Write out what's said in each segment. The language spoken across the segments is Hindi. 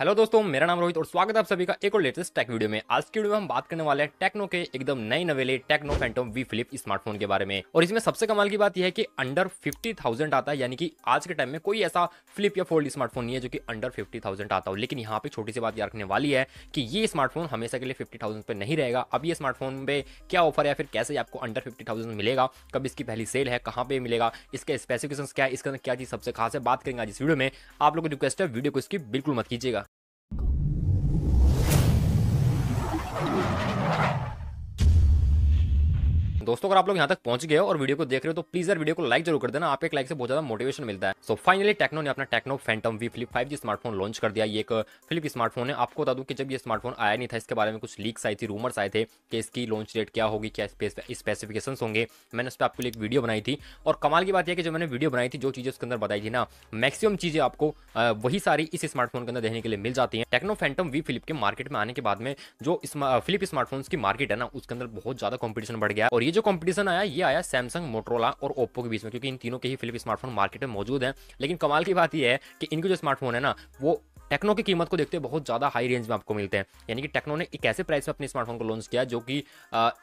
हेलो दोस्तों मेरा नाम रोहित और स्वागत है आप सभी का एक और लेटेस्ट टेक वीडियो में आज की वीडियो में हम बात करने वाले हैं टेक्नो के एकदम नए नवेले Tecno Phantom V flip smartphone के बारे में और इसमें सबसे कमाल की बात यह है कि अंडर 50,000 आता है यानी कि आज के टाइम में कोई ऐसा फ्लिप या फोल्ड स्मार्टफोन नहीं है जो कि अंडर फिफ्टी आता हो लेकिन यहाँ पे छोटी सी बात याद रखने वाली है कि ये स्मार्टफोन हमेशा के लिए फिफ्टी पे नहीं रहेगा अब ये स्मार्टफोन पे क्या ऑफर है फिर कैसे आपको अंडर फिफ्टी मिलेगा कब इसकी पहली सेल है कहाँ पे मिलेगा इसके स्पेसिफिकेशन क्या है इसके अंदर क्या चीज सबसे खास है बात करेंगे आज इस वीडियो में आप लोग को रिक्वेस्ट है वीडियो को इसकी बिल्कुल मत कीजिएगा दोस्तों अगर आप लोग यहाँ तक पहुंच गए हो और वीडियो को देख रहे हो तो प्लीज यार वीडियो को लाइक जरूर कर देना आप एक लाइक से बहुत ज्यादा मोटिवेशन मिलता है सो फाइनली टेक्नो ने अपना Tecno Phantom V flip five smartphone launch कर दिया ये एक फ्लिप स्मार्टफोन है आपको बता दूं कि जब ये स्मार्टफोन आया नहीं था इसके बारे में कुछ लीक्स आई थी रूमर्स आए थे कि इसकी लॉन्च डेट क्या होगी क्या स्पेसिफिकेशन होंगे मैंने उस पर आपके लिए एक वीडियो बनाई थी और कमाल की बात यह कि जो मैंने वीडियो बनाई थी जो चीजें उसके अंदर बताई थी ना मैक्सिमम चीजें आपको वही सारी इस स्मार्टफोन के अंदर देखने के लिए मिल जाती है टेक्नो फैंटम वी फ्लिप के मार्केट में आने के बाद में जो फ्लिप स्मार्टफोन की मार्केट है ना उसके अंदर बहुत ज्यादा कॉम्पिटिशन बढ़ गया और ये जो कॉम्पिटिशन आया ये आया सैमसंग मोटरोला और ओप्पो के बीच में क्योंकि इन तीनों के ही फ्लिप स्मार्टफोन मार्केट में मौजूद हैं लेकिन कमाल की बात यह है कि इनके जो स्मार्टफोन है ना वो टेक्नो की कीमत को देखते हैं बहुत ज़्यादा हाई रेंज में आपको मिलते हैं यानी कि टेक्नो ने एक ऐसे प्राइस में अपने स्मार्टफोन को लॉन्च किया जो कि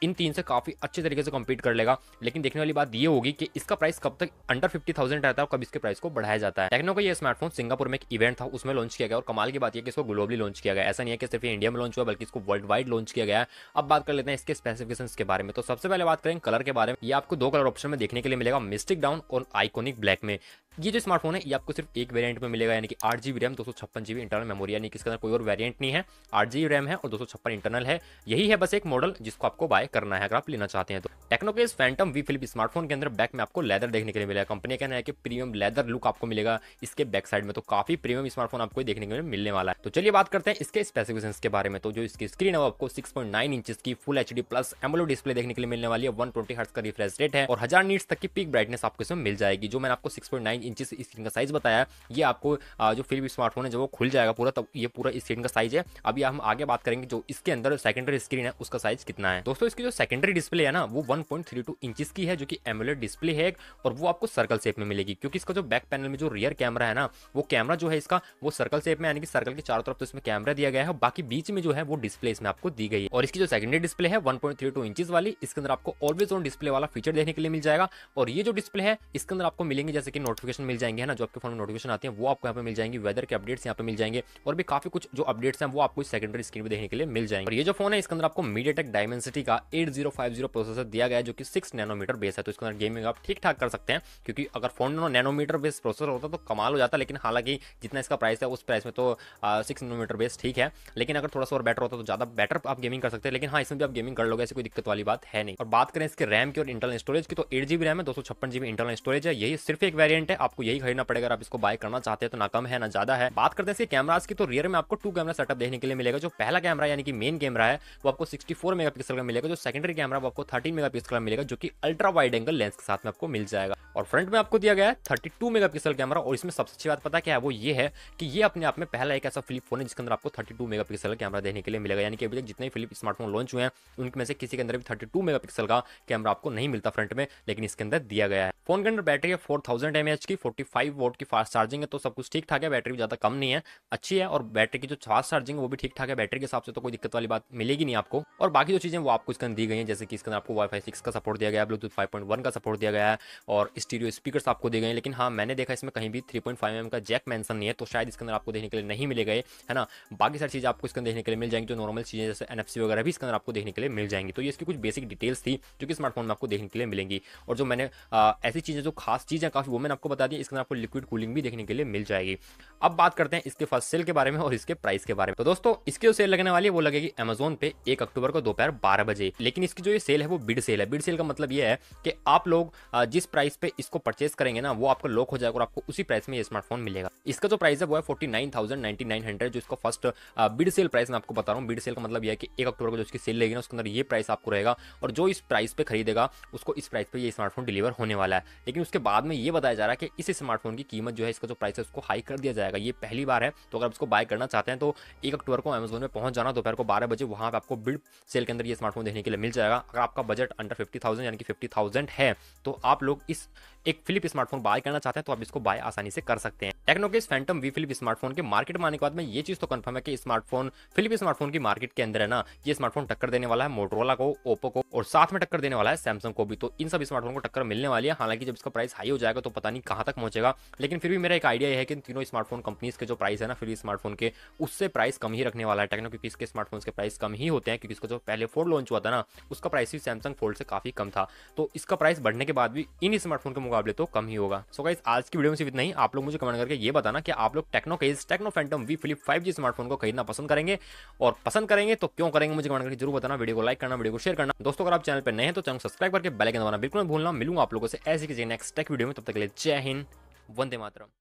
इन तीन से काफ़ी अच्छे तरीके से कम्पीट कर लेगा लेकिन देखने वाली बात ये होगी कि इसका प्राइस कब तक अंडर फिफ्टी थाउजेंड रहता है और कब इसके प्राइस को बढ़ाया जाता है टेक्नो का ये स्मार्टफोन सिंगापुर में एक इवेंट था उसमें लॉन्च किया गया और कमाल की बात यह कि इसको ग्लोबली लॉन्च किया गया ऐसा नहीं है कि सिर्फ इंडिया में लॉन्च हुआ बल्कि इसको वर्ल्ड वाइड लॉन्च किया गया अब बात कर लेते हैं इसके स्पेसिफिकेशन के बारे में तो सबसे पहले बात करें कलर के बारे में ये आपको दो कलर ऑप्शन में देखने के लिए मिलेगा मिस्टिक डाउन और आइकोनिक ब्लैक में ये जो स्मार्टफोन है ये आपको सिर्फ एक वेरिएंट में मिलेगा यानी कि आठ जी रैम दो सौ छप्पन जी जी इंटरनल मेमोरी यानी कि इसके अंदर कोई और वेरिएंट नहीं है आठ जी रैम है और दो इंटरनल है यही है बस एक मॉडल जिसको आपको बाय करना है अगर आप लेना चाहते हैं तो टेक्नो के फैंटम वी फिलिप स्मार्टफोन के अंदर बैक में आपको लेदर देखने के लिए मिलेगा कंपनी का कहना है कि प्रीमियम लेदर लुक आपको मिलेगा इसके बैक साइड में तो काफी प्रीमियम स्मार्टफोन आपको देखने के लिए मिलने वाला है तो चलिए बात करते हैं इसके स्पेसिफिकेशन के बारे में तो जो इसकी स्क्रीन है वो आपको सिक्स पॉइंट की full H plus AMOLED display देखने के लिए मिलने वाली है वन ट्वेंटी का रिफ्रेश रेट है और हजार नीट्स तक की पिक ब्राइटनेस आपको इसमें मिल जाएगी जो मैंने आपको सिक्स पॉइंट नाइन स्क्रीन का साइज बताया ये आपको जो फिलिप स्मार्टफोन है जो वो खुल खुल जाएगा पूरा तब ये पूरा स्क्रीन का साइज है अभी हम आगे बात करेंगे जो इसके अंदर सेकेंडरी स्क्रीन है उसका साइज कितना है दोस्तों इसकी जो सेकेंडरी डिस्प्ले है ना वो वन पॉइंट की है जो कि एमुलेट डिस्प्ले है और वो आपको सर्कल सेप में मिलेगी क्योंकि इसका जो बैक पैनल में जो रियर कैमरा है ना वो कैमरा जो है इसका वो सर्कल सेप में यानी कि सर्कल के चारों तरफ तो इसमें कैमरा दिया गया है बाकी बीच में जो है वो डिस्प्ले इसमें आपको दी गई है और इसकी जो सेकेंडरी डिस्प्ले है वन पॉइंट वाली इसके अंदर आपको ऑलवेज ऑन डिस्प्ले वाला फीचर देखने के लिए मिल जाएगा और ये जो डिस्प्ले है इसके अंदर आपको मिलेंगे जैसे कि नोटिफिकेशन मिल जाएंगे है ना जो आपके फोन में नोटिफिकेशन आते हैं वो आपको यहाँ पे मिल जाएंगे वेदर के अपडेट्स यहाँ पे मिल जाएंगे और भी काफी कुछ जो अपडेट्स हैं वो आपको इस सेकेंडरी स्क्रीन पर देखने के लिए मिल जाएंगे और ये जो फोन है इसके अंदर आपको मीडियाटेक डायमेंसिटी का एट प्रोसेसर दिया गया है जो कि सिक्स नैनोमीटर बेस है तो इसके अंदर गेमिंग आप ठीक ठाक कर सकते हैं क्योंकि अगर फोन नैनोमीटर बेस प्रोसेसर होता तो कमाल हो जाता लेकिन हालांकि जितना इसका प्राइस है उस प्राइस में तो सिक्स नैनोमीटर बेस ठीक है लेकिन अगर थोड़ा सा और बेटर होता तो ज़्यादा बेटर आप गेमिंग कर सकते हैं लेकिन हाँ इसमें भी आप गेमिंग कर लोगे ऐसी कोई दिक्कत वाली बात है नहीं और बात करें इसके रैम की और इंटरनल स्टोरेज की तो एट जीबी रैम है दो सौ छप्पन जीबी इंटरनल स्टोरेज है यही सिर्फ एक वेरियंट है आपको यही खरीदना पड़ेगा अगर आप इसको बाय करना चाहते हैं तो ना कम है ना ज्यादा है बात करते हैं कैमराज की तो रियर में आपको टू कैमरा सेटअप देखने के लिए मिलेगा जो पहला कैमरा यानी कि मेन कैमरा है वो आपको 64 मेगापिक्सल का मिलेगा जो सेकेंडरी कैमरा वो आपको 13 मेगापिक्सल का मिलेगा जो कि अल्ट्रा वाइड एंगल लेंस के साथ में आपको मिल जाएगा और फ्रंट में आपको दिया गया है थर्टी टू कैमरा और इसमें सबसे अच्छी बात पता क्या है वो ये है कि ये अपने आप में पहला एक ऐसा फ्लिप फोन है जिसके अंदर आपको थर्टी टू का कैमरा देखने के लिए मिलेगा यानी कि अभी तक जितने फ्लिप स्मार्टफोन लॉन्च हुए हैं उनमें से किसी के अंदर भी थर्टी टू का कैमरा आपको नहीं मिलता फ्रंट में लेकिन इसके अंदर दिया गया है फोन के अंदर बैटरी है फोर थाउजेंड की फोर्टी फाइव वोट की फास्ट चार्जिंग है तो सब कुछ ठीक ठाक है बैटरी भी ज्यादा कम नहीं है अच्छी है और बैटरी की जो फास्ट चार्जिंग वो भी ठीक ठाक है बैटरी के हिसाब से तो कोई दिक्कत वाली बात मिलेगी नहीं आपको और बाकी जो चीज़ें वो आपको इसके अंदर दी गई हैं जैसे कि इसके अंदर आपको वाईफाई सिक्स का सपोर्ट दिया गया है ब्लूटूथ फाइव पॉइंट वन का सपोर्ट दिया गया है और स्टीरियो स्पीकर आपको दिए गए लेकिन हाँ मैंने देखा इसमें कहीं भी थ्री पॉइंट फाइव एम का जैक मैंसन नहीं है तो शायद इसके अंदर आपको देखने के लिए नहीं मिले गए है ना बाकी सारी चीजें आपको इसके अंदर देखने के लिए मिल जाएंगी जो नॉर्मल चीज़ें जैसे एन वगैरह भी इसके अंदर आपको देखने के लिए मिल जाएंगी तो ये इसकी कुछ बेसिक डिटेल्स थी जो कि स्मार्टफोन में आपको देखने के लिए मिलेंगी और जो मैंने ऐसी चीज़ें जो खास चीज़ें काफ़ी वो मैंने आपको बता दी इसके अंदर आपको लिक्विड कूलिंग भी देखने के लिए मिल जाएगी अब बात करते हैं इसके इसके फर्स्ट सेल के बारे में और इसके प्राइस के बारे में तो दोस्तों इसकी जो सेल लगने वाली है वो लगेगी अमेजोन पे एक अक्टूबर को दोपहर बारह बजे लेकिन इसकी जो ये सेल है वो बिड सेल है बिड सेल का मतलब ये है कि आप लोग जिस प्राइस पे इसको परचेस करेंगे ना वो आपको लॉक हो जाएगा और आपको उसी प्राइस में ये स्मार्टफोन मिलेगा इसका जो प्राइस है वो है फोर्टी जो इसका फर्स्ट बिड सेल प्राइस मैं आपको बता रहा हूँ बिड सेल का मतलब यह है कि एक अक्टूबर को जो इसकी सेल लगेगी ना उसके अंदर ये प्राइस आपको रहेगा और जो इस प्राइस पे खरीदेगा उसको इस प्राइस पर यह स्मार्टफोन डिलीवर होने वाला है लेकिन उसके बाद में ये बताया जा रहा है कि इस स्मार्टफोन की कीमत जो है इसका जो प्राइस है उसको हाई कर दिया जाएगा ये पहली बार है तो अगर उसको बाय करना चाहते हैं तो एक अक्टूबर को अमेजोन में पहुंच जाना दोपहर को बारह बजे वहाँ पर आपको बिल्ड सेल के अंदर ये स्मार्टफोन देखने के लिए मिल जाएगा अगर आपका बजट अंडर फिफ्टी थाउजेंड यानी कि फिफ्टी थाउजेंड है तो आप लोग इस एक फ्लिप स्मार्टफोन बाय करना चाहते हैं तो आप इसको बाय आसानी से कर सकते हैं टेक्नो के फैंटम वी फिलिप स्मार्टफोन के मार्केट में आने के बाद में ये चीज़ तो कंफर्म है कि स्मार्टफोन फिलिप स्मार्टफोन की मार्केट के अंदर है ना ये स्मार्टफोन टक्कर देने वाला है मोटरोला को ओप्पो को और साथ में टक्कर देने वाला है सैमसंग को भी तो इन सब स्मार्टफोन को टक्कर मिलने वाली है हालांकि जब इसका प्राइस हाई हो जाएगा तो पता नहीं कहां तक पहुंचेगा लेकिन फिर भी मेरा एक आइडिया है कि तीनों स्मार्टफोन कंपनीज के जो प्राइस प्राइस है ना फिर स्मार्टफोन के उससे प्राइस कम ही रखने वाला है टेक्नो क्योंकि इसके स्मार्टफोन के प्राइस कम ही होते हैं क्योंकि इसका जो पहले फोन लॉन्च हुआ था ना उसका प्राइस भी सैमसंग फोल्ड से काफ़ी कम था तो इसका प्राइस बढ़ने के बाद भी इन स्मार्टफोन के मुकाबले तो कम ही होगा सो गाइस आज की वीडियो में सिर्फ इतना ही आप लोग मुझे कमेंट करके ये बताना कि आप लोग टेक्नो केस Tecno Phantom V flip five smartphone को खरीदना पसंद करेंगे और पसंद करेंगे तो क्यों करेंगे मुझे कमेंट करके जरूर बताना वीडियो को लाइक करना वीडियो को शेयर करना दोस्तों अगर आप चैनल पर नए हैं तो चैनल सब्सक्राइब करके बेलाइकन दबाना बिल्कुल भूलना मिलूंगा आप लोगों से ऐसे किसी नेक्स्ट टेक वीडियो में तब तक के लिए जय हिंद वंदे मातरम